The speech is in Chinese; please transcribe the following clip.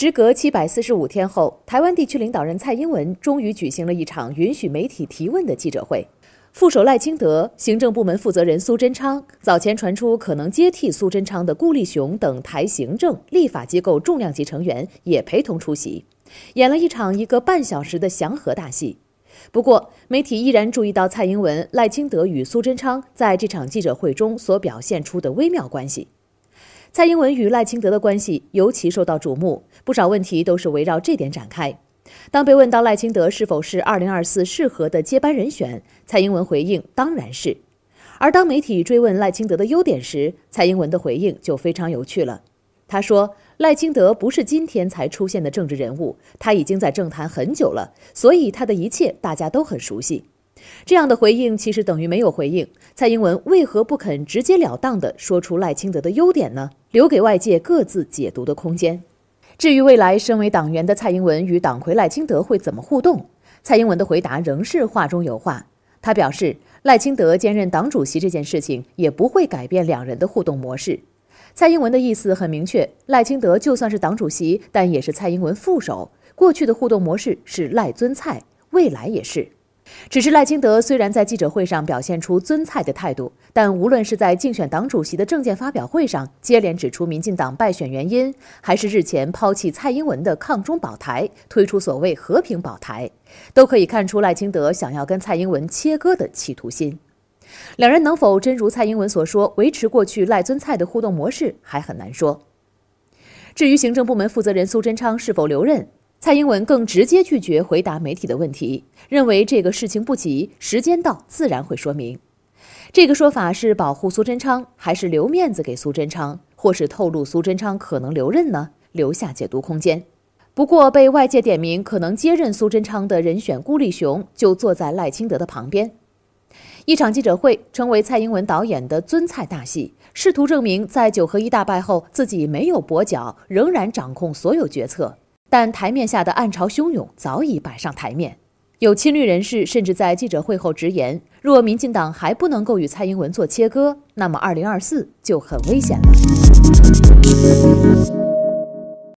时隔七百四十五天后，台湾地区领导人蔡英文终于举行了一场允许媒体提问的记者会。副手赖清德、行政部门负责人苏贞昌，早前传出可能接替苏贞昌的顾立雄等台行政、立法机构重量级成员也陪同出席，演了一场一个半小时的祥和大戏。不过，媒体依然注意到蔡英文、赖清德与苏贞昌在这场记者会中所表现出的微妙关系。蔡英文与赖清德的关系尤其受到瞩目，不少问题都是围绕这点展开。当被问到赖清德是否是二零二四适合的接班人选，蔡英文回应当然是。而当媒体追问赖清德的优点时，蔡英文的回应就非常有趣了。他说：“赖清德不是今天才出现的政治人物，他已经在政坛很久了，所以他的一切大家都很熟悉。”这样的回应其实等于没有回应。蔡英文为何不肯直截了当地说出赖清德的优点呢？留给外界各自解读的空间。至于未来身为党员的蔡英文与党魁赖清德会怎么互动，蔡英文的回答仍是话中有话。他表示，赖清德兼任党主席这件事情也不会改变两人的互动模式。蔡英文的意思很明确：赖清德就算是党主席，但也是蔡英文副手。过去的互动模式是赖尊蔡，未来也是。只是赖清德虽然在记者会上表现出尊蔡的态度，但无论是在竞选党主席的证件发表会上接连指出民进党败选原因，还是日前抛弃蔡英文的抗中保台，推出所谓和平保台，都可以看出赖清德想要跟蔡英文切割的企图心。两人能否真如蔡英文所说维持过去赖尊蔡的互动模式还很难说。至于行政部门负责人苏贞昌是否留任？蔡英文更直接拒绝回答媒体的问题，认为这个事情不急，时间到自然会说明。这个说法是保护苏贞昌，还是留面子给苏贞昌，或是透露苏贞昌可能留任呢？留下解读空间。不过被外界点名可能接任苏贞昌的人选顾立雄就坐在赖清德的旁边。一场记者会成为蔡英文导演的“尊蔡大戏”，试图证明在九合一大败后自己没有跛脚，仍然掌控所有决策。但台面下的暗潮汹涌早已摆上台面，有亲绿人士甚至在记者会后直言：若民进党还不能够与蔡英文做切割，那么二零二四就很危险了。